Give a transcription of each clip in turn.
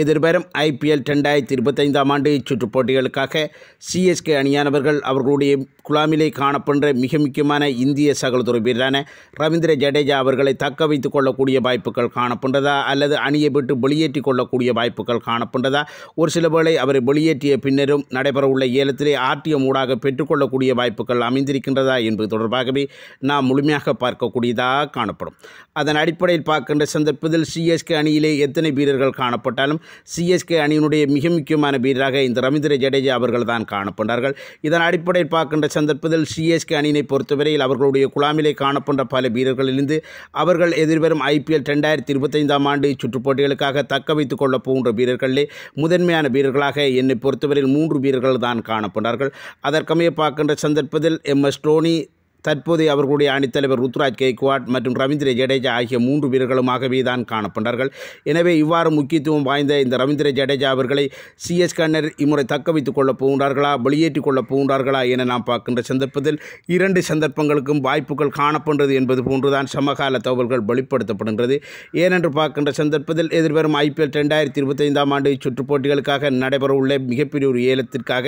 எதிர்வரும் ஐபிஎல் ரெண்டாயிரத்தி இருபத்தைந்தாம் ஆண்டு இச்சுற்றுப் போட்டிகளுக்காக சிஎஸ்கே அணியானவர்கள் அவர்களுடைய குழாமிலே காணப்படுற மிக முக்கியமான இந்திய சகலதுறை வீரரான ரவீந்திர ஜடேஜா அவர்களை தக்க வைத்துக் கொள்ளக்கூடிய வாய்ப்புகள் காணப்படுறதா அல்லது அணியை விட்டு வெளியேற்றி கொள்ளக்கூடிய வாய்ப்புகள் காணப்படுறதா ஒரு சில வேளை அவரை வெளியேற்றிய பின்னரும் நடைபெறவுள்ள ஏலத்திலே ஆர்டிஎம் ஊடாக பெற்றுக்கொள்ளக்கூடிய வாய்ப்புகள் அமைந்திருக்கின்றதா என்பது தொடர்பாகவே நாம் முழுமையாக பார்க்கக்கூடியதாக காணப்படும் அதன் அடிப்படையில் பார்க்கின்ற சந்தர்ப்பத்தில் சிஎஸ்கே அணியிலே எத்தனை வீரர்கள் காணப்பட்டாலும் சிஎஸ்கே அணியினுடைய மிக முக்கியமான வீரராக இந்த ரவீந்திர ஜடேஜா அவர்கள் தான் காணப்பட்டார்கள் இதன் அடிப்படையில் பார்க்கின்ற சந்தர்ப்பத்தில் சிஎஸ்கே அணியினை பொறுத்தவரையில் அவர்களுடைய குழாமிலே காணப்பட்ட பல வீரர்களிலிருந்து அவர்கள் எதிர்வரும் ஐபிஎல் ரெண்டாயிரத்தி இருபத்தைந்தாம் ஆண்டு சுற்றுப்போட்டிகளுக்காக தக்க வைத்துக் கொள்ளப் போகின்ற வீரர்களிலே முதன்மையான வீரர்களாக என்னை பொறுத்தவரையில் மூன்று வீரர்கள் தான் காணப்பட்டார்கள் அதற்கமைய பார்க்கின்ற சந்தர்ப்பத்தில் எம் எஸ் டோனி தற்போது அவர்களுடைய அணித்தலைவர் ருத்ராஜ் கெய்க்வாட் மற்றும் ரவீந்திர ஜடேஜா ஆகிய மூன்று வீரர்களுமாகவே தான் காணப்பட்டார்கள் எனவே இவ்வாறு முக்கியத்துவம் வாய்ந்த இந்த ரவீந்திர ஜடேஜா அவர்களை சிஎஸ் கண்ணர் இம்முறை தக்க வைத்துக் கொள்ளப் போகின்றார்களா வெளியேற்றிக் கொள்ள போகின்றார்களா என நாம் பார்க்கின்ற சந்தர்ப்பத்தில் இரண்டு சந்தர்ப்பங்களுக்கும் வாய்ப்புகள் காணப்படுகிறது என்பது போன்றுதான் சமகால தகவல்கள் வெளிப்படுத்தப்படுகிறது ஏனென்று பார்க்கின்ற சந்தர்ப்பத்தில் எதிர்வரும் ஐபிஎல் ரெண்டாயிரத்தி இருபத்தைந்தாம் ஆண்டு சுற்றுப் போட்டிகளுக்காக நடைபெறவுள்ள மிகப்பெரிய ஒரு ஏலத்திற்காக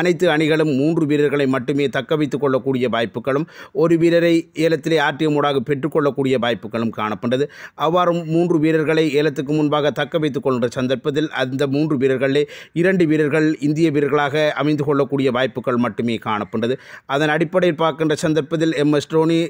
அனைத்து அணிகளும் மூன்று வீரர்களை மட்டுமே தக்க வைத்துக் கொள்ளக்கூடிய வாய்ப்புகளும் ஒரு வீரரை ஏலத்திலே ஆர்டிஎம் ஊடாக பெற்றுக்கொள்ளக்கூடிய வாய்ப்புகளும் காணப்பட்டது அவ்வாறு மூன்று வீரர்களை ஏலத்துக்கு முன்பாக தக்க வைத்துக் கொள்கின்ற சந்தர்ப்பத்தில் அந்த மூன்று வீரர்களே இரண்டு வீரர்கள் இந்திய வீரர்களாக அமைந்து கொள்ளக்கூடிய வாய்ப்புகள் மட்டுமே காணப்பட்டது அதன் அடிப்படையில் பார்க்கின்ற சந்தர்ப்பத்தில் எம் எஸ் டோனி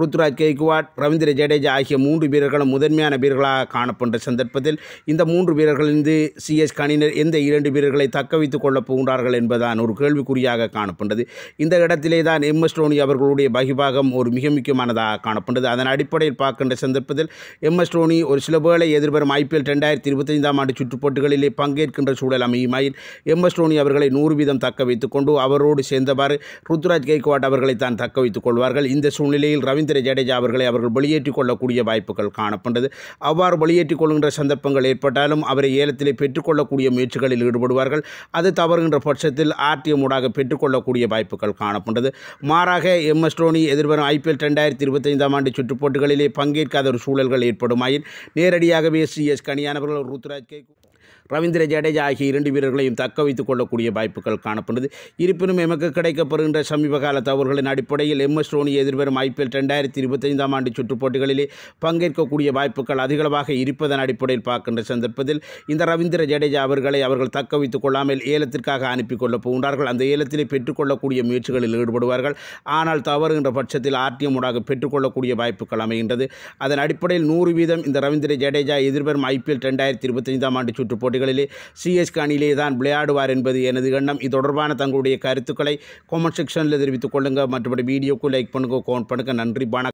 ருத்ராஜ் கெய்குவாட் ரவீந்திர ஜடேஜா ஆகிய மூன்று வீரர்களும் முதன்மையான வீரர்களாக காணப்பட்ட சந்தர்ப்பத்தில் இந்த மூன்று வீரர்களிலிருந்து சிஎஸ் கணினர் எந்த இரண்டு வீரர்களை தக்க வைத்துக் கொள்ளப் போகின்றார்கள் என்பதான் ஒரு கேள்விக்குறியாக காணப்பட்டது இந்த இடத்திலே தான் எம் எஸ் டோனி அவர்களுடைய பகிபாகம் ஒரு மிக முக்கியமானதாக காணப்படுது அதன் அடிப்படையில் பார்க்கின்ற சந்தர்ப்பத்தில் எம் எஸ் டோனி ஒரு சில வேளை எதிர்வரும் ஐபிஎல் ரெண்டாயிரத்தி இருபத்தைந்தாம் ஆண்டு சுற்றுப்போட்டிகளிலே பங்கேற்கின்ற சூழல் அமையுமாயில் எம் எஸ் டோனி அவர்களை நூறு வீதம் தக்க வைத்துக் கொண்டு அவரோடு சேர்ந்தவாறு ருத்ராஜ் கெய்க்வாட் அவர்களை தான் தக்க வைத்துக் கொள்வார்கள் இந்த சூழ்நிலையில் ரவீந்திர ஜடேஜா அவர்களை அவர்கள் வெளியேற்றிக் கொள்ளக்கூடிய வாய்ப்புகள் காணப்பட்டது அவ்வாறு வெளியேற்றிக் கொள்கின்ற சந்தர்ப்பங்கள் ஏற்பட்டாலும் அவரை ஏலத்திலே பெற்றுக்கொள்ளக்கூடிய முயற்சிகளில் ஈடுபடுவார்கள் அது தவறுகின்ற பட்சத்தில் ஆர்டிஎம் ஊடாக பெற்றுக்கொள்ளக்கூடிய வாய்ப்புகள் காணப்பட்டது மாறாக எம் எஸ் டோனி எதிர்வரும் ஐபிஎல் ரெண்டாயிரத்தி இருபத்தைந்தாம் ஆண்டு சுற்றுப்போட்டிகளிலே பங்கேற்காத ஒரு சூழல்கள் ஏற்படுமாயின் நேரடியாகவே சிஎஸ் கணியானவர்கள் ருத்ராஜ் கே ரவீந்திர ஜடேஜா ஆகிய இரண்டு வீரர்களையும் தக்க வைத்துக் கொள்ளக்கூடிய வாய்ப்புகள் காணப்படுது இருப்பினும் எமக்கு கிடைக்கப்படுகின்ற சமீபகால தவறுகளின் அடிப்படையில் எம் எஸ் தோனி எதிர்வரும் ஐபிஎல் ரெண்டாயிரத்தி இருபத்தைந்தாம் ஆண்டு சுற்றுப் போட்டிகளிலே பங்கேற்கக்கூடிய வாய்ப்புகள் அதிகளவாக இருப்பதன் அடிப்படையில் பார்க்கின்ற சந்தர்ப்பத்தில் இந்த ரவீந்திர ஜடேஜா அவர்களை அவர்கள் தக்க வைத்துக் கொள்ளாமல் ஏலத்திற்காக அனுப்பி கொள்ள போகின்றார்கள் அந்த ஏலத்திலே பெற்றுக்கொள்ளக்கூடிய முயற்சிகளில் ஈடுபடுவார்கள் ஆனால் தவறுகின்ற பட்சத்தில் ஆர்டிஎம் ஊடாக பெற்றுக்கொள்ளக்கூடிய வாய்ப்புகள் அமைகின்றது அதன் அடிப்படையில் நூறு வீதம் இந்த ரவீந்திர ஜடேஜா எதிர்வரும் ஐபிஎல் ரெண்டாயிரத்தி இருபத்தைந்தாம் ஆண்டு சுற்றுப் போட்டிகள் விளையாட்டுகளிலே சிஎஸ்கே அணியிலே தான் விளையாடுவார் என்பது எனது எண்ணம் இது தொடர்பான தங்களுடைய கருத்துக்களை காமெண்ட் செக்ஷனில் தெரிவித்துக் கொள்ளுங்கள் மற்றபடி வீடியோக்கு லைக் பண்ணுங்கள் கோமெண்ட் பண்ணுங்கள் நன்றி வணக்கம்